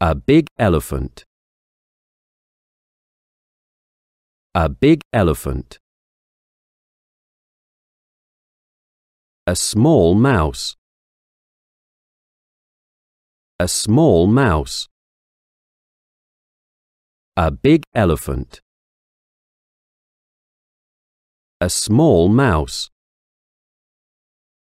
A big elephant. A big elephant. A small mouse. A small mouse. A big elephant. A small mouse.